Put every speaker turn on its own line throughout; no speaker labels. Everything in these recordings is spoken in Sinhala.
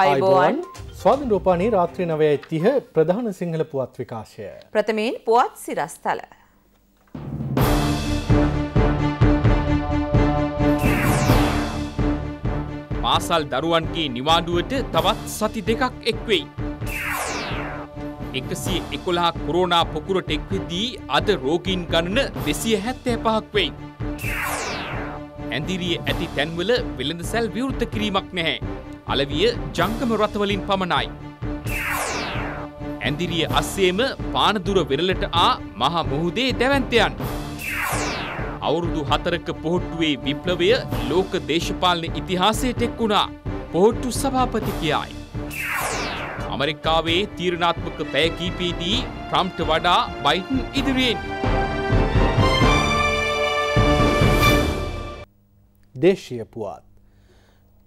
අයිබෝන් ස්වාධින් රූපානී රාත්‍රී නවය තිහ ප්‍රධාන සිංහල පුවත් විකාශය.
ප්‍රථමයෙන් පුවත් සිරස්ථල.
පාසල් දරුවන්ගේ නිවාඩුවට තවත් සති දෙකක් එක්වෙයි. එකසිය එකොළහා කොරෝනා පොකුරට එක්වෙදී අද රෝගීන් ගණන දෙසිය හැත්තෑ පහක් වෙයි. ඇඳිරිය ඇති තැන්වල වෙළඳසැල් විවෘත කිරීමක් නැහැ. අලවිය ජංගම රථවලින් පමණයි. ඇඳිරිය අස්සේම පානදුර වෙරළට ආ මහා මුහුදේ දැවැන්තයන්. අවුරුදු හතරක පොහොට්ටුවේ විප්ලවය ලෝක දේශපාලන ඉතිහාසයට එක් වුණා. පොහොට්ටු සභාපති කියයි. ඇමරිකාවේ තීරණාත්මක පැය කීපයේදී ට්‍රම්ප්ට වඩා බයිටන් ඉදිරියෙන්
දේශය පුවත්.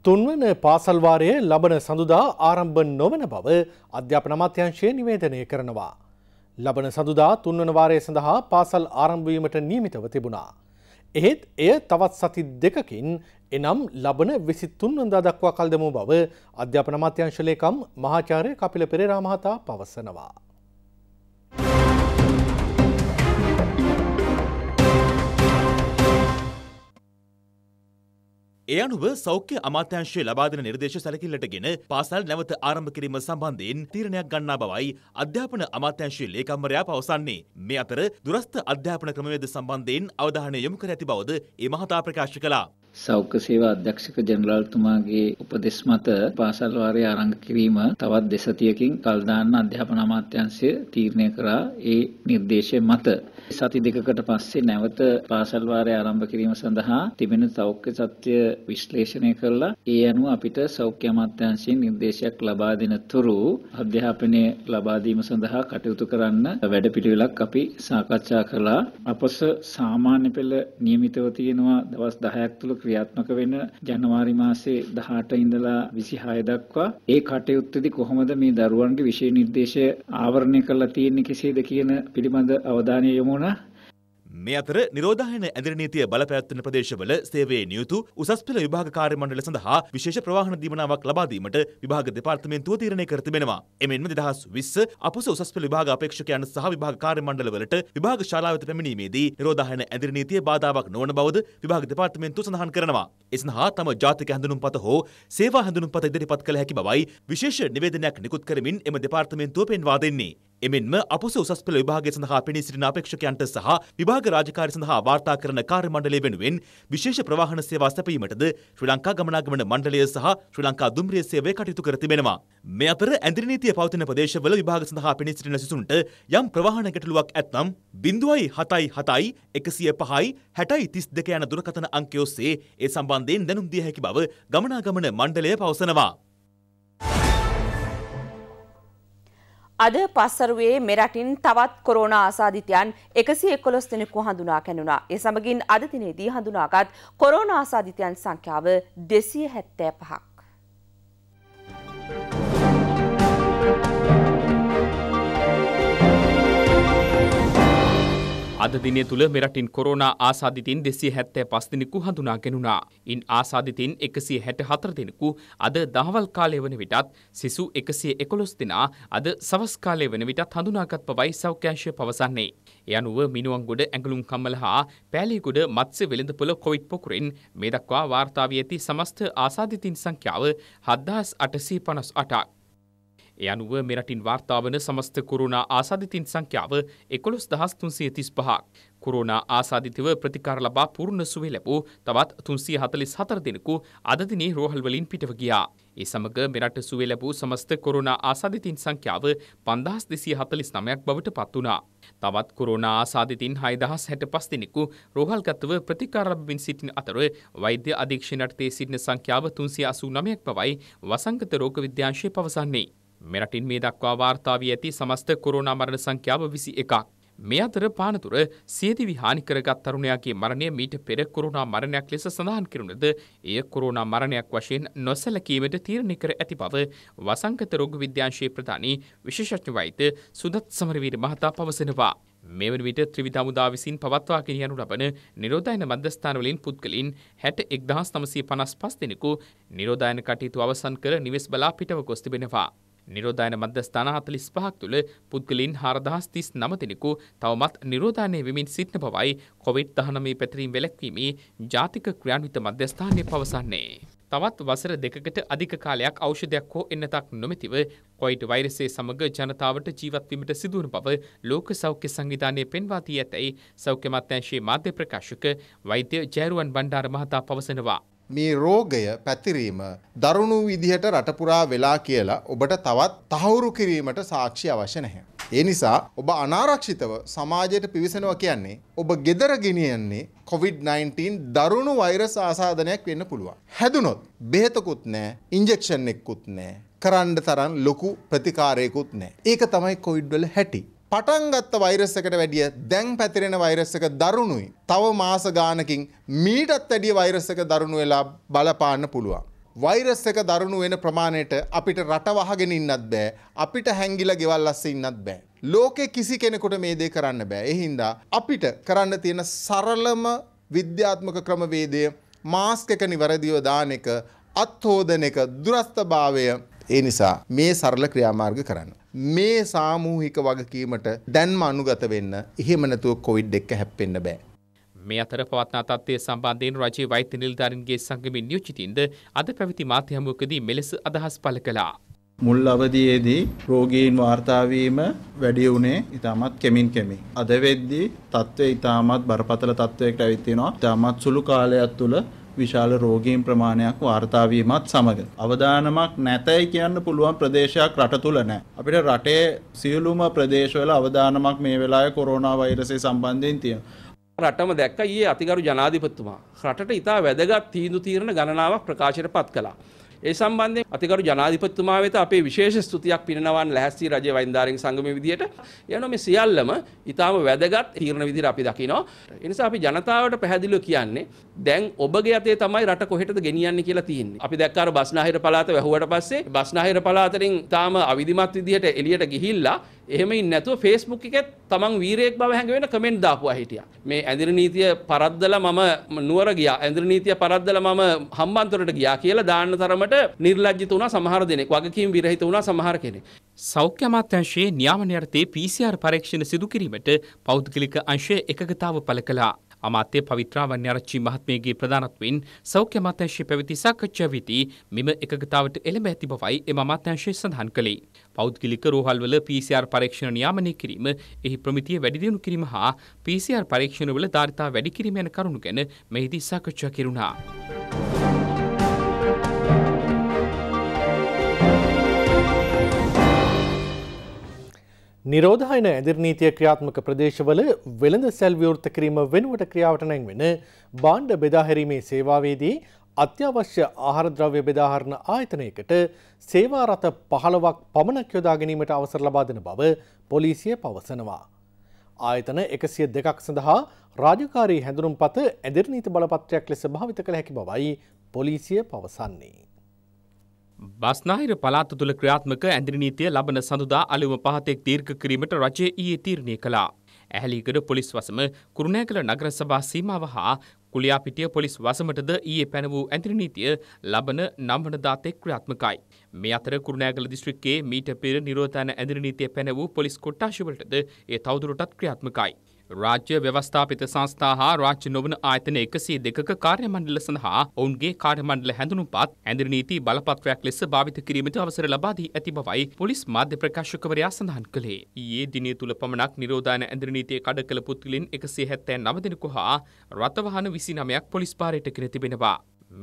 තුන්වන පාසල්වාරය ලබන සඳුදා ආරම්භ නොවන බව අධ්‍යාපන අමාත්‍යංශය නිවේදනය කරනවා. ලබන සඳුදා තුන්වන වාරය සඳහා පාසල් ආරම්භවීමට නියමිතව තිබුණා. එහෙත් එය තවත් සති දෙකකින් එනම් ලබන විසිත්තුන්වන්දා දක්වා කල් දෙමු බව අධ්‍යාපන අමාත්‍යංශලේකම් මහාචාරය කපිල පෙරේරා මහතා
පවසනවා. ඒ අනුව සෞඛ්‍ය අමාත්‍යංශය ලබාදෙන නිර්දේශ සැලකිල්ලට ගෙන පාසල් නැවත ආරම්භ කිරීම සම්බන්ධයෙන් තීරණයක් ගන්නා බවයි අධ්‍යාපන අමාත්‍යංශයේ ලේකම්වරයා පවසන්නේ. මේ අතර දුරස්ථ අධ්‍යාපන ක්‍රමවේද සම්බන්ධයෙන් අවධානය යොමු කර ඇති බවද ඒ මහතා ප්‍රකාශ කළා.
සෞඛ්‍ය සේවා අධ්‍යක්ෂක ජෙනරාල්තුමාගේ උපදෙස් මත පාසල් වාරය ආරම්භ කිරීම තවත් දෙසතියකින් කල් දාන්න අධ්‍යාපන අමාත්‍යාංශය තීරණය කරා ඒ නිර්දේශය මත සති දෙකකට පස්සේ නැවත පාසල් වාරය ආරම්භ කිරීම සඳහා තිබෙන සෞඛ්‍ය සත්‍ය විශ්ලේෂණය කරලා ඒ අනුව අපිට සෞඛ්‍ය අමාත්‍යාංශයෙන් නිර්දේශයක් ලබා දෙන තුරු අධ්‍යාපනය ලබා දීම සඳහා කටයුතු කරන්න වැඩපිළිවෙලක් අපි සාකච්ඡා කළා අපස සාමාන්‍ය පෙළ නියමිතව තියෙනවා දවස් 10ක් තුල ක්‍රියාත්මක වෙන ජනවාරි මාසේ 18 ඉඳලා 26 දක්වා ඒ කටයුත්තේදී කොහොමද මේ දරුවන්ගේ විෂය නිර්දේශය ආවරණය කරලා තියෙන්නේ කෙසේද කියන පිළිබඳ අවධානය යොමු වුණා.
මේ අතර නිරෝධායන ඇඳිර නීතිය බලපැවැත්වෙන ප්‍රදේශවල සේවයේ නියුතු උසස් පෙළ විභාග කාර්යමණ්ඩල සඳහා විශේෂ ප්‍රවාහන දීමනාවක් ලබා දීමට විභාග දෙපාර්තමේන්තුව තීරණය කර තිබෙනවා. එමෙන්ම 2020 අපොස උසස් පෙළ විභාග අපේක්ෂකයන් සහ විභාග කාර්යමණ්ඩලවලට විභාග ශාලා වෙත පැමිණීමේදී නිරෝධායන ඇඳිර නීතිය බාධාවක් නොවන බවද විභාග දෙපාර්තමේන්තුව සඳහන් කරනවා. එසඳහා තම ජාතික හැඳුනුම්පත හෝ සේවා හැඳුනුම්පත ඉදිරිපත් කළ හැකි බවයි විශේෂ නිවේදනයක් නිකුත් කරමින් එම දෙපාර්තමේන්තුව පෙන්වා දෙන්නේ. එමෙන්ම අපොස උසස් පෙළ විභාගය සඳහා පෙනී සිටින අපේක්ෂකයන්ට සහ විභාග රාජකාරි සඳහා වාර්තා කරන කාර්ය මණ්ඩලය වෙනුවෙන් විශේෂ ප්‍රවාහන සේවා සැපීමටද ශ්‍රී ලංකා ගමනාගමන මණ්ඩලය සහ ශ්‍රී ලංකා දුම්රිය සේවය කටයුතු කර තිබෙනවා. මේ අතර ඇඳිරි නීතිය පවතින ප්‍රදේශවල විභාග සඳහා පෙනී සිටින සිසුන්ට යම් ප්‍රවාහන ගැටලුවක් ඇත්නම් 0.77යි 105යි 60.32 යන දුරකථන අංකය ඔස්සේ ඒ සම්බන්ධයෙන් දැනුම් දිය හැකි බව ගමනාගමන මණ්ඩලය පවසනවා.
අද පස්සරුවේ මෙරටින් තවත් කොරෝනා ආසාධිතයන් එකසි එකොළොස් දෙනෙකු හඳුනා කැනුණා. ඒ සමගින් අද දිනේදී හඳුනාගත් කොරෝනා ආසාධිතයන් සංඛ්‍යාව දෙසිය හැත්තෑ පහක්.
අද දිනය තුළ මෙරටින් කොරෝනා ආසාධිතන් දෙසිය හැත්තෑ පස්දිනෙකු හඳුනාගෙනුණා. ඉන් ආසාධිතන් එකසිය හැට හතර දෙනෙකු අද දහවල් කාලය වන විටත් සිසු එකසිය එකොළොස් දෙනා අද සවස්කාලය වන විටත් හඳුනාගත් පවයි සෞඛ්‍යංශය පවසන්නේ. යනුව මිනුවන්ගොඩ ඇඟලුම් කම්මල හා පෑලිකුඩ මත්ස වෙළඳපොළ කොවිට් පොකුරින් මේ දක්වා වාර්තාාව ඇති සමස්ත ආසාධිතින් සංඛ්‍යාව හද්දාස් අටසී පනස් අටක්. ඒ අනුව මෙරටින් වාර්තාාවන සමස්ත කුරුණා ආසාධිතින් සංඛ්‍යාව එකොළොස් දහස් තුන්සිය තිස් පහක්. කුරුණා ආසාධිතව ප්‍රතිකාර ලබා පූර්ණ සුවේ ලැබූ තවත් තුන්සිය හතලිස් හතර දෙනෙකු අදදිනේ රෝහල්වලින් පිටව ගියා. ඒ සමග මෙරට සුවේ ලැබූ සමස්ත කොරුණා ආසාධිතින් සංඛ්‍යාව පන්දහස් දෙසිය හතලිස් නමයක් බවට පත් වුණා. තවත් කොරුණා ආසාධිතින් හයදහස් හැට පස් දෙනෙකු රෝහල්ගතව ප්‍රතිකාරබින් සිටින අතර වෛද්‍ය අධීක්ෂණටතේ සිටින සංඛ්‍යාව තුන්සිය අසූ නමයක් පවයි වසංගත රෝග විද්‍යාංශය පවසන්නේ. මෙරටින් මේ දක්වා වාර්තා වී ඇති සමස්ත කොරෝනා මරණ සංඛ්‍යාව 21ක්. මේ අතර පානතුර සියදිවි හානි කරගත් තරුණයාගේ මරණය මීට පෙර කොරෝනා මරණයක් ලෙස සඳහන් කෙරුණද එය කොරෝනා මරණයක් වශයෙන් නොසැලකීමට තීරණය කර ඇති බව වසංගත රෝග විද්‍යාංශයේ ප්‍රධානී විශේෂඥ වෛද්‍ය සුදත් සමරවීර මහතා පවසනවා. මෙවන විට ත්‍රිවිධ හමුදා විසින් පවත්වා ගෙන යනු ලබන නිරෝධායන මධ්‍යස්ථානවලින් පුද්ගලින් 61955 දෙනෙකු නිරෝධායන කටයුතු අවසන් කර නිවෙස් බලා පිටව ගොස් තිබෙනවා. නිරෝධායන මධ්‍යස්ථාන 45ක් තුළ පුද්ගලින් 4039 දෙනෙකු තවමත් නිරෝධායනය වෙමින් සිටින බවයි කොවිඩ්-19 පැතිරීම වැළැක්වීමේ ජාතික ක්‍රියාන්විත මධ්‍යස්ථානය පවසන්නේ. තවත් වසර දෙකකට අධික කාලයක් ඖෂධයක් හෝ එන්නතක් නොමැතිව කොයිඩ් වෛරසය සමග ජනතාවට ජීවත් වීමට සිදුවන බව ලෝක සෞඛ්‍ය සංවිධානය පෙන්වා දී ඇතැයි සෞඛ්‍ය අමාත්‍යාංශයේ මාධ්‍ය ප්‍රකාශක වෛද්‍ය ජයරුවන් බණ්ඩාර මහතා පවසනවා.
මේ රෝගය පැතිරීම දරුණු විදිහට රටපුරා වෙලා කියලා ඔබට තවත් තහවුරු කිරීමට සාක්ෂි අවශ්‍ය නැහැ. ඒ නිසා ඔබ අනාරක්ෂිතව සමාජයට පිවිසෙනවා කියන්නේ ඔබ gedara ගෙනියන්නේ COVID-19 දරුණු වෛරස් ආසාදනයක් වෙන්න පුළුවන්. හැදුනොත් බෙහෙතකුත් නැහැ, ඉන්ජෙක්ෂන් එකකුත් නැහැ. කරන්න තරම් ලොකු ප්‍රතිකාරයකුත් නැහැ. ඒක තමයි කොවිඩ් වල හැටි. පටන්ගත්ත වෛරස්සකට වැඩිය දැන් පැතිරෙන වෛරස්සක දරුණුයි. තව මාස ගානකින් මීටත් වැඩිය වෛරස්සක දරුණු වෙලා බලපාන්න පුළුවන්. වෛරස් එක දරුණු වෙන ප්‍රමාණයට අපිට රට වහගෙන ඉන්නත් බෑ. අපිට හැංගිලා ගෙවල් අස්සේ ඉන්නත් බෑ. ලෝකේ කිසි කෙනෙකුට මේ දේ කරන්න බෑ. ඒ හින්දා අපිට කරන්න තියෙන සරලම විද්‍යාත්මක ක්‍රමවේදය මාස්ක් එක නිවැරදිව දාන එක, අත්හෝදන එක, දුරස්ථභාවය. ඒ නිසා මේ සරල ක්‍රියාමාර්ග කරන්න. මේ සාමූහික වගකීමට දැන්ම අනුගත වෙන්න එහෙම නැතුව කොවිඩ් එක්ක හැප්පෙන්න බෑ.
මේ අතර පවත්නා තත්ත්වය සම්බන්ධයෙන් රජයේ වෛද්‍ය නිලධාරීන්ගේ සංගමේ නියෝජිතින්ද අද පැවති මාධ්‍ය හමුවකදී මෙලෙස අදහස් පළ කළා.
මුල් අවධියේදී රෝගීන් වාර්තාවීම වැඩි වුණේ ඉතාමත් කෙමින් කෙමි. අද වෙද්දී තත්ත්වය ඉතාමත් බරපතල තත්ත්වයකට ඇවිත් තියෙනවා. ඉතාමත් සුළු කාලයක් තුළ විශාල රෝගීන් ප්‍රමාණයක් වාර්තා වීමත් සමග අවදානමක් නැතයි කියන්න පුළුවන් ප්‍රදේශයක් රට තුල නැහැ. අපිට රටේ සියලුම ප්‍රදේශවල අවදානමක් මේ වෙලාවේ කොරෝනා වෛරසය සම්බන්ධයෙන් තියෙනවා. රටම
දැක්ක ඊයේ අතිගරු ජනාධිපතිතුමා රටට ඉතා වැදගත් තීන්දුව තීරණ ගණනාවක් ප්‍රකාශයට පත් කළා. ඒ සම්බන්ධයෙන් අතිකරු ජනාධිපතිතුමා වෙත අපේ විශේෂ ස්තුතියක් පිරිනවන් ලැහැස්ති රජයේ වෛන්දාරෙන් සංගමයේ විදියට යන මේ සියල්ලම ඊටාම වැදගත් තීරණ විදියට අපි දකිනවා. ඒ නිසා අපි ජනතාවට පැහැදිලිව කියන්නේ දැන් ඔබගේ අතේ තමයි රට කොහෙටද ගෙනියන්නේ කියලා තියෙන්නේ. අපි දැක්ක අර බස්නාහිර පළාත වැහුවට පස්සේ බස්නාහිර පළාතෙන් ඊටාම අවිධිමත් විදියට එළියට ගිහිල්ලා
එහෙම නැතුව ෆේස්බුක් එකත් තමන් වීරයෙක් බව හැඟවෙන කමෙන්ට් දාපුවා හිටියා. මේ ඇඳිර නීතිය පරද්දලා මම නුවර ගියා. ඇඳිර නීතිය පරද්දලා මම හම්බන්තොටට ගියා කියලා දාන්න
තරමට නිර්ලජ්ජිත වුණා සමහර දෙනෙක්. වගකීම් විරහිත වුණා සමහර කෙනෙක්. සෞඛ්‍ය අමාත්‍යාංශයේ නියාමන යටතේ PCR පරීක්ෂණ සිදු කිරීමට පෞද්ගලික අංශය එකගතාව පළ කළා. අමාත්‍ය පවිත්‍රා වන්‍යාරච්චි මහත්මියගේ ප්‍රධානත්වයෙන් සෞඛ්‍ය අමාත්‍යංශය පැවති සාකච්ඡා වෙදී මෙම එකගතාවට එළඹ ඇති බවයි එම අමාත්‍යංශය සඳහන් කළේ. පෞද්ගලික රෝහල්වල PCR පරීක්ෂණ නියාමනය කිරීම, එහි ප්‍රමිතිය වැඩි දියුණු කිරීම හා PCR පරීක්ෂණවල ධාරිතා වැඩි කිරීම යන කරුණු ගැන මෙහිදී සාකච්ඡා කෙරුණා.
නිරෝධායන ඇදිර නීතිය ක්‍රියාත්මක ප්‍රදේශවල වෙළඳ සැල් විවෘත කිරීම වෙනුවට ක්‍රියාවට නැංවෙන බාණ්ඩ බෙදාහැරීමේ සේවාවේදී අත්‍යවශ්‍ය ආහාරද්‍රව්‍ය බෙදාහරණ ආයතනයකට සේවා රථ පහළවක් පමණක් යොදා ගැනීමට අවසර ලබා දෙන බව පොලිසිය පවසනවා. ආයතන එකසිය දෙකක් සඳහා රාජකාරී හැඳුනුම්පත ඇදිර නීති බලපත්‍රයක් ලෙස භාවිත කළ හැකි බවයි පොලිසිය පවසන්නේ.
බස්නාහිර පළාත තුළ ක්‍රියාත්මක ඇඳිරි නීතිය ලබන සඳුදා අලුම පහතෙක් දීර්ඝ කිරීමට රජය ඊයේ තීරණය කළා. ඇහැලිගඩ පොලිස් වසම කුරුණෑගල නගර සභා සීමාව හා කුලියාපිටිය පොලිස් වසමටද ඊයේ පැන වූ ඇඳිරි නීතිය ලබන නම්වනදා තෙක් ක්‍රියාත්මකයි. මේ අතර කුරුණෑගල දිස්ත්‍රික්කයේ මීට පෙර නිරෝධායන ඇඳිරි නීතිය පැන වූ පොලිස් කොට්ටාශවලටද ඒ තවදුරටත් ක්‍රියාත්මකයි. රාජ්‍ය ව්‍යවස්ථාපිත සංස්ථා හා රාජ්‍ය නොවන ආයතන 102ක කාර්යමණ්ඩල සඳහා ඔවුන්ගේ කාර්යමණ්ඩල හැඳුනුම්පත් ඇඳිරි නීති බලපත්‍රයක් ලෙස භාවිත කිරීමට අවසර ලබා දී ඇති බවයි පොලිස් මාධ්‍ය ප්‍රකාශකවරයා සඳහන් කළේ. ඊයේ දිනේ තුල පමණක් නිරෝධායන ඇඳිරි නීතිය කඩ කළ පුද්ගලයන් 179 දෙනෙකු හා රථ වාහන 29ක් පොලිස් පාරයට ගෙන තිබෙනවා.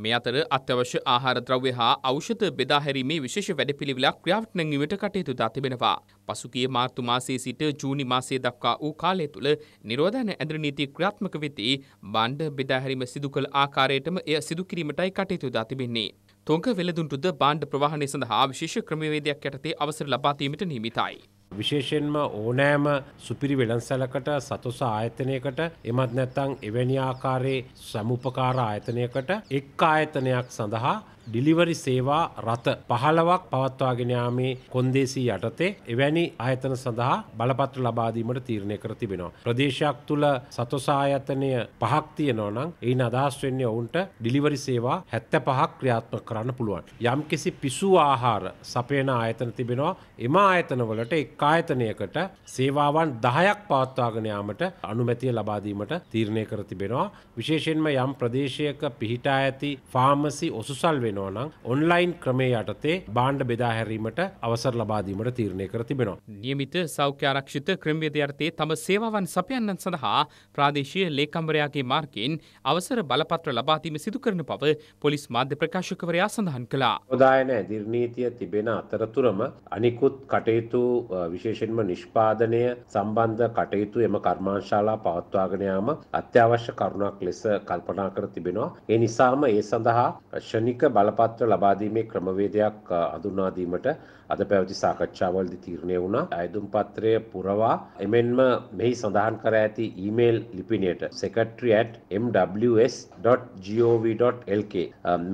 මේ අතර අත්‍යවශ්‍ය ආහාර ද්‍රව්‍ය හා ඖෂධ බෙදා හැරීමේ විශේෂ වැඩපිළිවෙලක් ක්‍රියාවට නැංවීමට කටයුතු දා තිබෙනවා. පසුගිය මාර්තු මාසයේ සිට ජූනි මාසයේ දක්වා වූ කාලය තුළ නිරෝධන ඇඳුරු නීති ක්‍රියාත්මක වෙති බණ්ඩ බෙදා හැරීම සිදු කළ ආකාරයටම එය සිදු කිරීමටයි කටයුතු දා තිබෙන්නේ. තොංග වෙළඳුන්ටුද බණ්ඩ ප්‍රවාහනය සඳහා විශේෂ ක්‍රමවේදයක් යටතේ අවසර ලබා දීමට නියමිතයි.
විශේෂෙන්ම ඕනෑම සුපිරි වෙළන්සැලකට සතුස ආයතනයකට එමත් නැත්තං එවැනි ආකාරයේ සමුපකාර ආයතනයකට එක් ආයතනයක් සඳහා ඩිලිවරි සේවා රථ පහලවක් පවත්වාගෙන යාමේ කොන්දේසි යටතේ එවැනි ආයතන සඳහා බලපත්‍ර ලබාදීමට තීරණය කර තිබෙනවා. ප්‍රදේශයක් තුළ සතුසායතනය පහක් තියෙනවනම් එයින් අදහස් වෙන්නේ ඔවුන්ට ඩිලිවරි සේවා හැත්ත පහක් ක්‍රියාත්මක කරන්න පුළුවන්. යම් කිසි පිසු ආහාර සපයන ආයතන තිබෙනවා එම ආයතනවලට එක් ආයතනයකට සේවාවන් දහයක් පවත්වාගෙන යාමට අනුමැතිය ලබාදීමට තීරණය කර තිබෙනවා. විශේෂයෙන්ම යම් ප්‍රදේශයක පිහිටා ඇති ෆාමසි ඔසුසල් වෙන වෙනවා නම් ඔන්ලයින් ක්‍රමේ යටතේ බාණ්ඩ බෙදාහැරීමට අවසර ලබාදීමට තීරණය කර තිබෙනවා. නියමිත
සෞඛ්‍ය ආරක්ෂිත ක්‍රමවේද යටතේ තම සේවාවන් සපයන්නන් සඳහා ප්‍රාදේශීය ලේකම්වරයාගේ මාර්ගයෙන් අවසර බලපත්‍ර ලබාදීම සිදු කරන බව පොලිස් මාධ්‍ය ප්‍රකාශකවරයා සඳහන් කළා.
හොදායන දිර්නීතිය තිබෙන අතරතුරම අනිකුත් කටයුතු විශේෂෙන්ම නිෂ්පාදනය සම්බන්ධ කටයුතු එම කර්මාංශාලා පවත්වාගෙනයාම අත්‍යවශ්‍ය කරුණක් ලෙස කල්පනා කර තිබෙනවා. ඒ නිසාම ඒ සඳහා ශනික බල බලපත්‍ර ලබාදීමේ ක්‍රමවේදයක් අඳුනාදීමට අද පැවති සාකච්ඡාවල්දි තීරණය වුණා. අයදුම් පත්‍රය පුරවා එමෙන්ම මෙහි සඳහන් කර ඇති ඊමේල් ලිපිනයට secretary@mws.gov.lk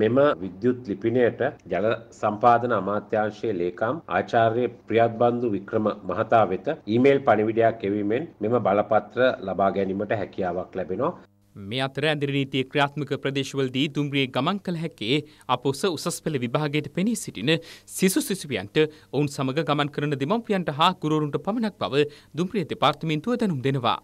මෙම විද්‍යුත් ලිපිනයට ජල සම්පාදන අමාත්‍යාංශයේ ලේකම් ආචාර්ය ප්‍රියත්බන්දු වික්‍රම මහතා වෙත ඊමේල් පණිවිඩයක් එවීමෙන් මෙම බලපත්‍ර ලබා ගැනීමට හැකියාවක් ලැබෙනවා.
මේ අතර ඇදිරි නීතිය ක්‍රියාත්මක ප්‍රදේශවලදී දුම්රියේ ගමන් කළ හැකේ අප උස උසස් පෙළ විභාගයට පෙනී සිටින සිසු සිසුවියන්ට ඔවුන් සමග ගමන් කරන දෙමව්පියන්ට හා ගුරුවරුන්ට පමණක් බව දුම්රිය දෙපාර්තමේන්තුව දැනුම් දෙනවා.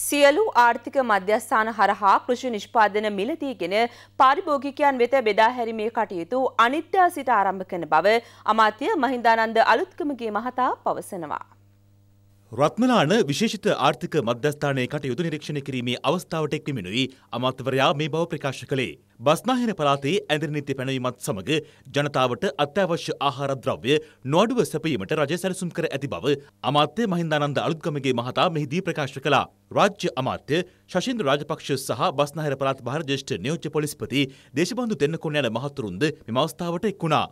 සියලු ආර්ථික මධ්‍යස්ථාන හරහා කෘෂි නිෂ්පාදන මිලදීගෙන පාරිභෝගිකයන් වෙත බෙදා හැරීමේ කටයුතු අනිත්‍යා සිට ආරම්භ කරන බව අමාත්‍ය මහින්දානන්ද අලුත්කමගේ මහතා පවසනවා.
රත්මලාන විශේෂිත ආර්ථික මධ්‍යස්ථානයේ කටයුතු නිරීක්ෂණය කිරීමේ අවස්ථාවට එක්වමිනුයි අමාත්‍යවරයා මේ බව ප්‍රකාශ කළේ. බස්නාහිර පළාතේ ඇඳරි නීති පැනවීමත් සමග ජනතාවට අත්‍යවශ්‍ය ආහාර ද්‍රව්‍ය නොඅඩුව සැපයීමට රජය සැලසුම් කර ඇති බව අමාත්‍ය මහින්දානන්ද අලුත්ගමගේ මහතා මෙහිදී ප්‍රකාශ කළා. රාජ්‍ය අමාත්‍ය ශෂින්ද රාජපක්ෂ සහ බස්නාහිර පළාත් භාර ජ්‍යෙෂ්ඨ නියෝජ්‍ය පොලිස්පති
දේශබන්දු දෙන්නකොන් යන මහතුරුන්ද මෙම අවස්ථාවට එක් වුණා.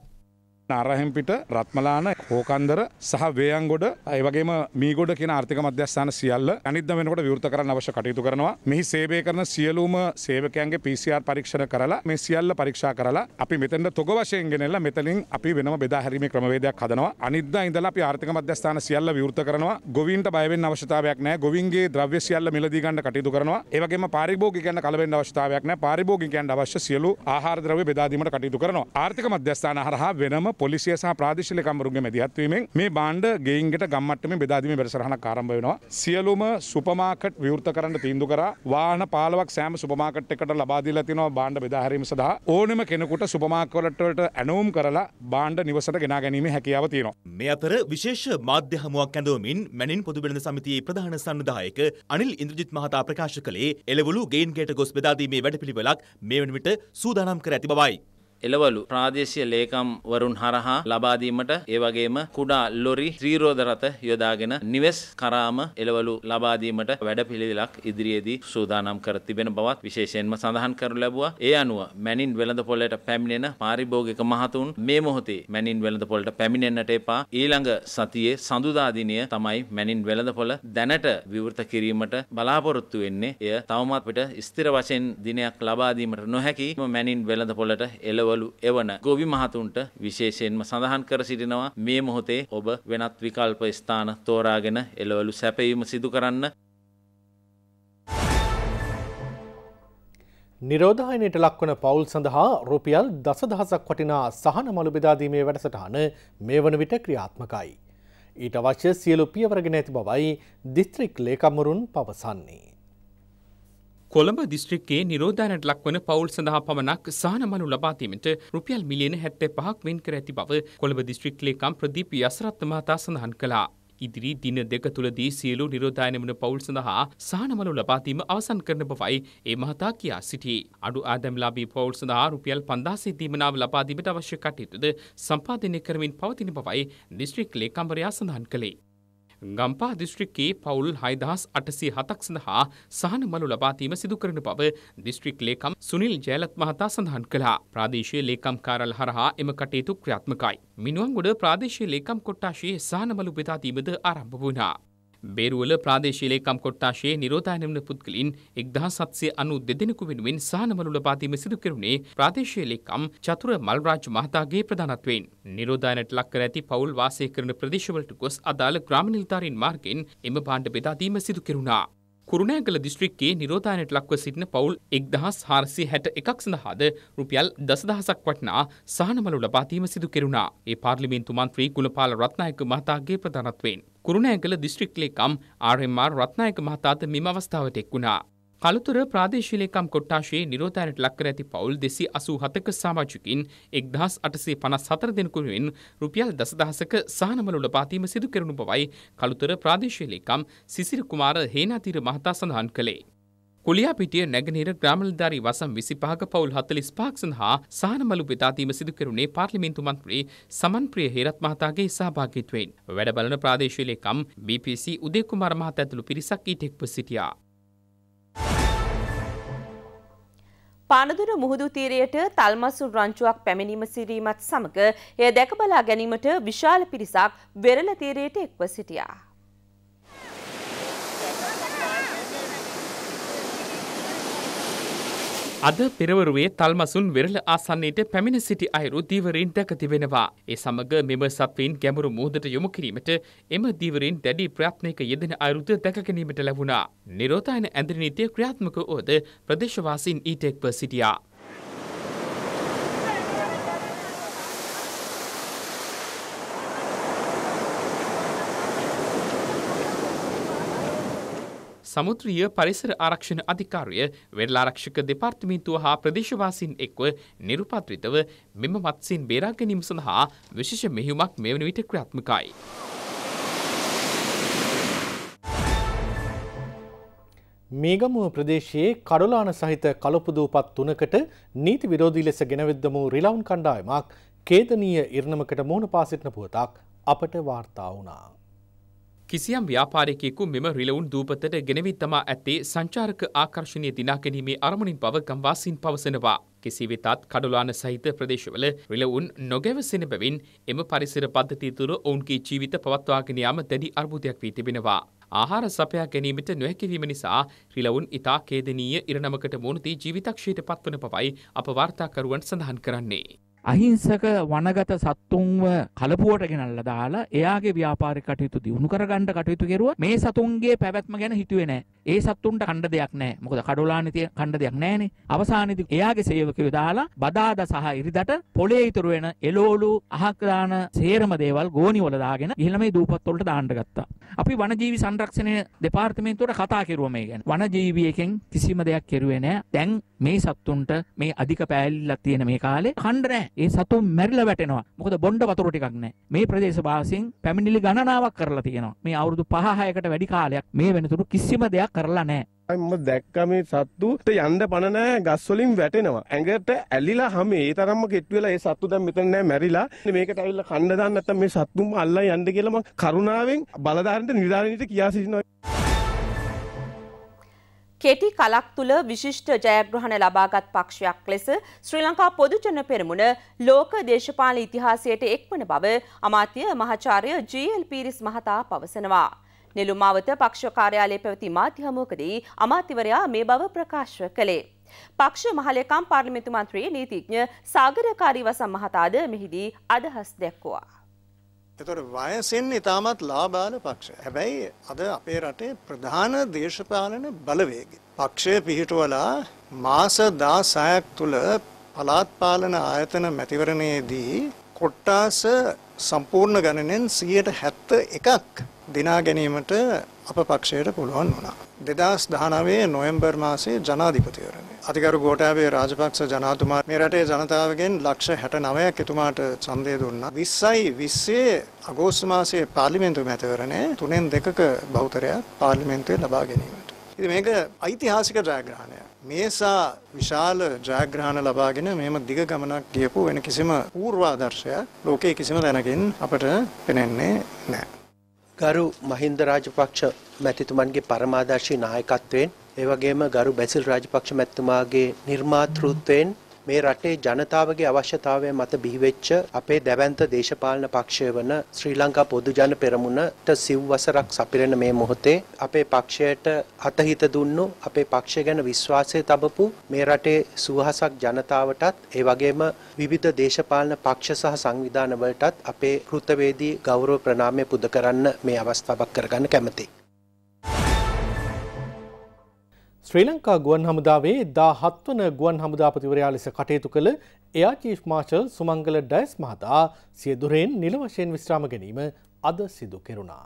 නාරහෙම්පිට රත්මලාන
හෝකන්දර සහ වේයන්ගොඩ ඒවගේ මීගොඩ කියෙන ආර්ථික මධ්‍යස්ථාන සියල්ල අනිද වෙනකොට විෘත කරන්න අවශ්‍ය කටයුතු කරනවා මෙහි සේවය කරන සියලූම සේවකයන්ගේ පිසිR පරීක්ෂණ කරලා මේ සියල්ල පරීක්ෂා කරලා අපි මෙතැට තොග වශයෙන්ගෙනෙල්ලා මෙතලින් අපි වෙනම බෙදාහැරීම ක්‍රමවේදයක් හදනවා අනිද ඉඳලා අපි ආර්ථික මධ්‍යස්ථාන සියල්ල විෘත කරනවා ගොවින්ට බයවෙන් අවශ්‍යතාවයක් නෑ ගොවින්ගේ ද්‍රව්‍ය සියල්ල මිලදීගන්න කටයුතු කරනවා ඒවගේ පාරිභෝගිකයන්න කලවෙන්න අවශ්‍යතාවයක් නෑ පාරිභෝගිකයන් අවශ්‍ය සියලු ආහාරද්‍රව බෙදාදීමට කටයුතු කරනවා ආර්ථික මධ්‍යස්ථාන හරහා වෙනම පොලිසිය සහ ප්‍රාදේශීය කම්කරුන්ගේ මැදිහත්වීමෙන් මේ බාණ්ඩ ගෙයින්ගෙට ගම්මට්ටමේ බෙදාදීමේ වැඩසටහනක් ආරම්භ වෙනවා. සියලුම සුපර් මාකට් විවෘත කරන්න තීන්දුව කරා වාහන 15ක් සෑම සුපර් මාකට් එකකට ලබා දීලා තිනවා බාණ්ඩ බෙදා හැරීම සඳහා ඕනම කෙනෙකුට සුපර් මාකට් වලට ඇනවුම් කරලා බාණ්ඩ නිවසට ගෙනා ගැනීමේ හැකියාව තියෙනවා.
මේ අතර විශේෂ මාධ්‍ය හමුවක් ඇඳවමින් මැනින් පොදු බෙළඳ සමිතියේ ප්‍රධාන සංවිධායක අනිල් ඉන්ද්‍රජිත් මහතා ප්‍රකාශ කළේ එළවලු ගේන් ගේට ගොස් බෙදාදීමේ වැඩපිළිවෙලක් මේ වන විට සූදානම්
කර ඇති බවයි. එළවලු ප්‍රාදේශීය ලේකම් වරුන් හරහා ලබා දීමට ඒ වගේම කුඩා ලොරි ත්‍රිරෝද රථ යොදාගෙන නිවෙස් කරාම එළවලු ලබා දීමට වැඩපිළිවෙලක් ඉදිරියේදී සූදානම් කර තිබෙන බවත් විශේෂයෙන්ම සඳහන් කරනු ලැබුවා. ඒ අනුව මැනින් වෙළඳ පොළට පැමිණෙන පාරිභෝගික මහතුන් මේ මොහොතේ මැනින් වෙළඳ පොළට පැමිණෙන්නට එපා. ඊළඟ සතියේ සඳුදා දිනය තමයි මැනින් වෙළඳ පොළ දැනට විවෘත කිරීමට බලාපොරොත්තු වෙන්නේ. එය තවමත් අපිට ස්ථිර වශයෙන් දිනයක් ලබා දීමට නොහැකි මැනින් වෙළඳ පොළට එළව එවලු එවන ගොවි මහතුන්ට විශේෂයෙන්ම සඳහන් කර සිටිනවා මේ මොහොතේ ඔබ වෙනත් විකල්ප ස්ථාන තෝරාගෙන එළවලු සැපයීම සිදු කරන්න
නිරෝධායනයට ලක්වන පවුල් සඳහා රුපියල් දසදහසක් වටිනා සහන මළු බෙදාදීමේ වැඩසටහන මේ වන විට ක්‍රියාත්මකයි. ඊට අවශ්‍ය සියලු පියවරගෙන ඇති බවයි දිස්ත්‍රික් ලේකම්මරුන් පවසන්නේ.
කොළඹ දිස්ත්‍රික්කයේ නිරෝධානයට ලක්වන පවුල් සඳහා පමණක් සහනමනු ලබාදීමට රුපියල් මිලියන හැත්තෑ පහක් වෙන් කර ඇති බව කොළඹ දිස්ත්‍රික් ලේකම් ප්‍රදීප යසරත්ත මහතා සඳහන් කළා. ඉදිරි දින දෙක තුළදී සියලු නිරෝධායනමන පවුල් සඳහා සහනමනු ලබාදීම අවසන් කරන බවයි ඒ මහතා කියා සිටී. අඩු ආදම්ලාබී පවුල් සඳහා රුපියල් පන්දාසේ දීමනාව ලබාදීමට අවශ්‍ය කටයුතුද සම්පාදනය කරමින් පවතින බවයි දිස්ත්‍රික් ලේකම්වරයා සඳහන් කළේ. ගම්පා දිස්ත්‍රික්කයේ පවුල් 6807ක් සඳහා සහන මළු ලබා දීම සිදු කරන බව දිස්ත්‍රික් ලේකම් සුනිල් ජයලත් මහතා සඳහන් කළා. ප්‍රාදේශීය ලේකම් කාර්යාල හරහා එම කටයුතු ක්‍රියාත්මකයි. මිනුවන්ගොඩ ප්‍රාදේශීය ලේකම් කොට්ටාශයේ සහන මළු බෙදා දීමද ආරම්භ වුණා. බේරුවල ප්‍රාදේශීලේකම් කොට්ටාශයේ නිරෝධායනමන පුද්ගලින් එක්දහ සත්සය අනු දෙදෙනෙකු වෙනුවෙන් සහනමලු ලබාදීම සිදු කෙරුණේ ප්‍රාදේශීලේකම් චතුර මල්රාජ් මහතාගේ ප්‍රධානත්වයෙන්. නිරෝධායනට ලක්කර ඇති පවුල් වාසය කරන ප්‍රදේශවලට ගොස් අදාළ ග්‍රාම නිලධාරීන් මාර්ගෙන් එම භාණ්ඩ බෙදාදීම සිදු කෙරුණා. කුරුණෑගල දිස්ත්‍රික්කයේ නිරෝධානයට ලක්ව සිටින පවුල් එක්දහස් හාරසි හැට එකක් සඳහාද රුපියල් දසදහසක් වටනා සහනමලු ලබාදීම සිදු කෙරුණා ඒ පාර්ලිමේන්තු මන්ත්‍රී කුලපාල රත්නායක මහතාගේ ප්‍රධානත්වයෙන්. කුරුණෑගල දිස්ත්‍රික් ලේකම් ආර්.එම්.ආර් රත්නායක මහතාද මෙම අවස්ථාවට එක් වුණා. කළුතුර ප්‍රාදේශීලේකම් කොට්ටාශයේ නිරෝධාරයට ලක් කර ඇති පවුල් 287ක සමාජිකින් 1584 දෙනෙකු වෙනුවෙන් රුපියල් දසදහසක සහනමල ලබා දීම සිදු කෙරුණු බවයි කළුතුර ප්‍රාදේශීලේකම් සිසිර කුමාර හේනාතිර මහතා සඳහන් කළේ. කුලියාපිටිය නැගනහිර ග්‍රාමලධාරී වසම් 25ක පවුල් 45ක් සඳහා සහනමලු බෙදා දීම සිදු කෙරුණේ පාර්ලිමේන්තු මන්ත්‍රී සමන්ප්‍රිය හේරත් මහතාගේ සහභාගීත්වයෙන්. වැඩ බලන ප්‍රාදේශීලේකම් BPC උදේ කුමාර මහතා ඇතුළු පිරිසක් ඊට එක්ව සිටියා.
පානදුර මුහුදු තීරයට තල්මසුන් රංචුවක් පැමිණීම සිරීමත් සමග එය දැකබලා ගැනීමට විශාල පිරිසක් වෙරළ තීරයට එක්ව සිටියා.
අද පෙරවරුවේ තල්මසුන් වෙරළ ආසන්නයට පැමිණ සිටි අයුරු දීවරීන් දැක තිබෙනවා. ඒ සමග මෙම සත්වයින් ගැඹුරු මුහුදට යොමු කිරීමට එම දීවරීන් දැඩි ප්‍රයත්නයක යෙදෙන අයුරුද දැක ගැනීමට ලැබුණා. නිරෝධායන ඇඳරි නීතිය ක්‍රියාත්මක වූද ප්‍රදේශවාසීන් ඊට එක්ව සිටියා. සමුත්‍රීය පරිසර ආරක්ෂණ අධිකාරිය වෙරළාරක්ෂක දෙපාර්තමේන්තුව හා ප්‍රදේශවාසීන් එක්ව නිරුපද්‍රිතව මෙම මත්සින් බේරා ගැනීම සඳහා විශේෂ මෙහෙයුමක් මෙවන විට ක්‍රියාත්මකයි.
මේගමුව ප්‍රදේශයේ කඩොලාන සහිත කලපුදූපත් තුනකට නීති විරෝධී ලෙස ගෙනවිද්දමූ රිලවුන් කණ්ඩායමක් කේතනීය ඉරණමකට මුහුණ පා සිටින පුවතක් අපට වාර්තා වුණා.
කිසියම් ව්‍යාපාරිකයෙකු මෙම රිලවුන් දූපතට ගෙනවී තමා ඇත්තේ සංචාරක ආකර්ශණය දිනා ගැනීමේ අරමුණින් පව ගම්වාසීන් පවසනවා. කෙසේ වෙතත් කඩුලාන සහිත ප්‍රදේශවල රිලවුන් නොගැවසෙන බැවින් එම පරිසර පද්ධතිය තුර ඔවුන්ගේ ජීවිත පවත්වාගෙන යාම දැඩි අර්බුදයක් වී තිබෙනවා. ආහාර සපයා ගැනීමට නොහැකිවීම නිසා රිලවුන් ඉතා කේදනීය ඉරණමකට මුහුණ දී ජීවිතක්ෂයට පත්වන බවයි අප වාර්තාකරුවන් සඳහන් කරන්නේ. අහිංසක වනගත සත්තුන්ව කලපුවට ගෙනල්ලා දාලා එයාගේ ව්‍යාපාරික කටයුතු දියුණු කරගන්න කටයුතු කරුවා මේ සතුන්ගේ පැවැත්ම ගැන හිතුවේ නැහැ ඒ සත්තුන්ට කණ්ඩ දෙයක් නෑ මොකද කඩුලානිතිය කණ්ඩ දෙයක් නෑනේ අවසානයේදී එයාගේ සේවකයෝ දාලා බදාදා සහ ඉරිදට පොලේ ඉතුරු වෙන එළෝලු අහක් දාන සේරම දේවල් ගෝණි වල දාගෙන ඉහළ මේ දූපත් වලට දාන්න ගත්තා. අපි වනජීවි සංරක්ෂණය දෙපාර්තමේන්තුවට කතා කෙරුවා මේ ගැන. වනජීවියකින් කිසිම දෙයක් කෙරුවේ නෑ. දැන් මේ සත්තුන්ට මේ අධික පෑලිල්ලක් තියෙන මේ කාලේ කණ්ඩ නෑ. ඒ සතුන් මැරිලා වැටෙනවා. මොකද බොණ්ඩ වතුර ටිකක් නෑ. මේ ප්‍රදේශවාසීන් පැමිණිලි ගණනාවක් කරලා තියෙනවා. මේ අවුරුදු 5 6කට වැඩි කාලයක් මේ වෙනතුරු කිසිම දෙයක් කරලා
නෑ. ම දැක්කම සත්තුට යන්න පණනෑ ගස්වලින් වැටෙනවා. ඇඟට ඇල්ලිලා හම ඒ තරම්ම කෙට්වෙලා ඒ සත්තු දැම් මෙතනෑ මැරිලා මේක ඇවිල්ල කණ්ඩදාන්න ඇත මේ සත්තුම් අල්ලා යන්න කියලම කරුණාවෙන් බලධාරන්ට නිධාරණයට කියා සිටිනවා.
කෙටි කලක් තුළ විශිෂ්ට ජයග්‍රහණ ලබාගත් පක්ෂයක් ලෙස ශ්‍රී ලංකා පොදුජන පෙරමුණ ලෝක දේශපාල ඉතිහාසයට එක්වන බව අමාත්‍ය මහාචාර්ය ජීල් පීරිස් මහතා පවසනවා. නෙළු මාවත පක්ෂ කාර්යාලයේ පැවති මාධ්‍ය හමුවකදී අමාත්‍යවරයා මේ බව ප්‍රකාශ කළේ. පක්ෂ මහලේකම් පාර්ලිමේන්තු මන්ත්‍රී නීතිඥ සාගර කාරීවසම් මහතාද මෙහිදී අදහස් දැක්වුවා.
එතොට වයසෙන් ඉතාමත් ලාබාල පක්ෂ. හැබැයි අද අපේ රටේ ප්‍රධාන දේශපාලන බලවේග. පක්ෂය පිහිටුවලා මාස දාසයක් තුළ පලාත්පාලන ආයතන මැතිවරණයේදී කොට්ටාස සම්පූර්ණ ගණනෙන් සියයට හැත්ත එකක් දිනා ගැනීමට අප පක්ෂයට පුළුවන් වුණා. 2019 නොවැම්බර් මාසයේ ජනාධිපතිවරණය. අතිගරු ගෝඨාභය රාජපක්ෂ ජනාධිපතිතුමා මේ රටේ ජනතාවගෙන් ලක්ෂ 69ක් එතුමාට ඡන්දය දුන්නා. 20යි 20 අගෝස්තු මාසයේ පාර්ලිමේන්තු මැතිවරණය තුනෙන් දෙකක බහුතරයක් පාර්ලිමේන්තුවේ ලබා ගැනීමට. ඉතින් මේක ඓතිහාසික ජයග්‍රහණයක්. මේසා විශාල ජයග්‍රහණ ලබාගෙන මෙහෙම දිග ගමනක් ගියපු වෙන කිසිම පූර්වාදර්ශයක් ලෝකයේ කිසිම තැනකින් අපට පෙනෙන්නේ නැහැ.
ගරු මහින්ද රාජපක්ෂ මැතිතුමන්ගේ පරමාදර්ශී නායකත්වයෙන් ඒ වගේම ගරු බැසිල් රාජපක්ෂ මැතිතුමාගේ නිර්මාතෘත්වයෙන් මේ රටේ ජනතාවගේ අවශ්‍යතාවය මත බිහිවෙච්ච අපේ දැවැන්ත දේශපාලන පක්ෂය වන ශ්‍රී ලංකා පොදු ජන පෙරමුණට සිව් වසරක් සපිරෙන මේ මොහොතේ අපේ පක්ෂයට අතහිත දුන්නු අපේ පක්ෂය ගැන විශ්වාසය තබපු මේ රටේ සුවහසක් ජනතාවටත් ඒ වගේම විවිධ දේශපාලන පක්ෂ සහ සංවිධානවලටත් අපේ කෘතවේදී ගෞරව ප්‍රණාමය පුද කරන්න මේ අවස්ථාවක් කරගන්න කැමතියි. ශ්‍රී ලංකා ගුවන් හමුදාවේ දා හත්වන ගුවන් හමුදාපතිවරයා ලෙස කටයුතු කළ එයා චීෆ් මාර්ශල් සුමංගල ඩයස් මහතා සියදුරෙන් නිල වශයෙන් විශ්‍රාම ගැනීම අද සිදු කෙරුණා.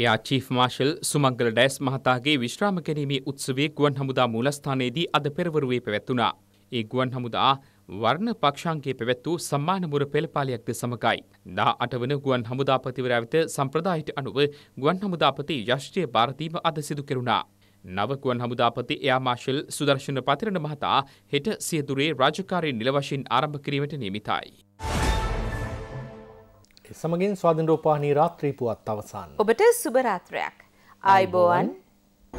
එයා චීෆ් මාර්ශල් සුමංගල ඩයස් මහතාගේ විශ්‍රාම ගැනීමේ උත්සවේ ගුවන් හමුදා මූලස්ථානයේදී අද පෙරවරුවේ පැවැත්වුණා. ඒ ගුවන් හමුදා වර්ණ පක්ෂාන්ගේ පැවැත් වූ සම්මානමුර පෙළපාලයක්ද සමඟයි. දා අටවන ගුවන් හමුදාපතිවරයා වෙත සම්ප්‍රදායට අනුව ගුවන් හමුදාපති යශ්ත්‍රය භාරතීම අද සිදු කෙරුණා. නවකුවන් හමුදාපති එයා මාශල් සුදර්ශන පතිරණ මහතා හෙට සියදුරේ රාජකාරය නිල වශයෙන් ආරම්භ කිරීමට නියමිතයි.
සමගින් ස්වාධන රෝපාහනී රාත්‍රීපුවත් අවසන්.
ඔබට සුභරාත්‍රයක්. අයිබෝවන්.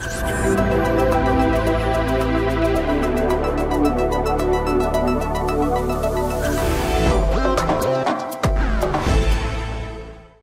Thank you.